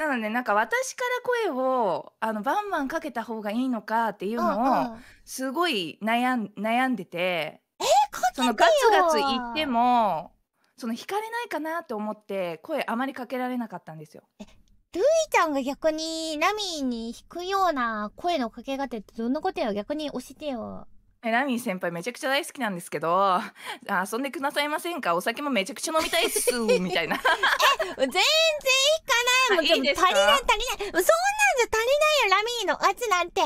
なのでなんか私から声をあのバンバンかけた方がいいのかっていうのをすごい悩ん悩んでてそのガツガツ言ってもその惹かれないかなと思って声あまりかけられなかったんですよ。えルイちゃんが逆にナミに引くような声のかけ方ってどんなことや逆に教えてよ。えラミー先輩めちゃくちゃ大好きなんですけど遊んでくださいませんかお酒もめちゃくちゃ飲みたいっす みたいなえ全然いいかなもういい足りない足りないそんなんじゃ足りないよラミーの圧なんて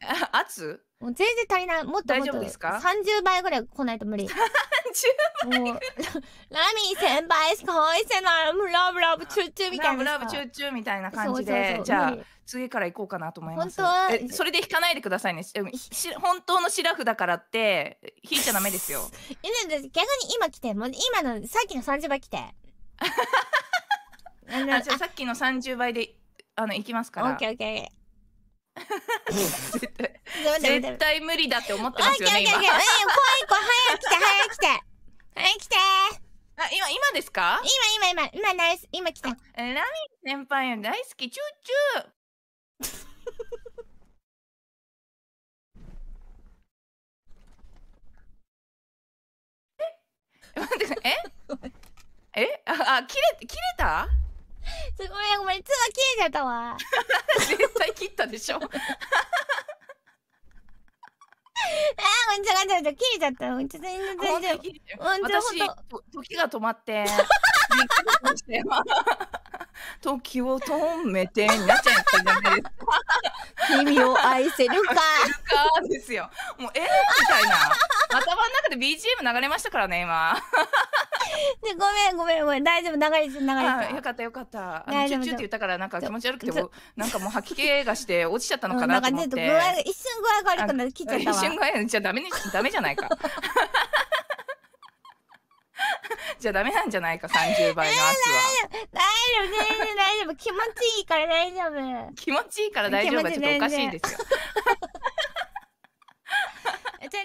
圧もう全然足りない。もっともっと。30倍ぐらい来ないと無理。30 倍もう、ラミー先輩しか愛せない。ラブラブチューチューみたいな。ラブラブチューチューみたいな感じで。じゃあ、次から行こうかなと思います。本当それで引かないでくださいね。し本当のシラフだからって、引いちゃダメですよ。逆に今来て、もう今の、さっきの30倍来て。あじゃあさっきの30倍で、あの、行きますから。オッケーオッケー。絶対絶対無理だって思ってますよね今。怖い怖い早来て早来て早来てあ今今ですか？今今今今ナイス今来た。ラミ先輩大好きチューチュー。え待ってええああ切れ切れた？すごいごめん、ツア切れちゃったわ。絶対切ったでしょ。あー、めんちと、ほんと、切れちゃった。ほんと、全然、全然。ほんと、ほ時が止まって。時を止めてになっちゃったじゃないですか。君を愛せるか。かですよ。もう、えー、みたいな。頭の中で BGM 流れましたからね、今。でごめんごめんごめん大丈夫流れよかったよかったあのチュチュって言ったからなんか気持ち悪くてもなんかもう吐き気がして落ちちゃったのかなと思って、うん、なんかちょっと具合一瞬具合が悪くなって切っちゃったわ一瞬具合じゃダメにダメじゃないか じゃダメなんじゃないか三十倍のは、えー、大丈夫全然大丈夫気持ちいいから大丈夫気持ちいいから大丈夫がちょっとおかしいんですよ じゃあ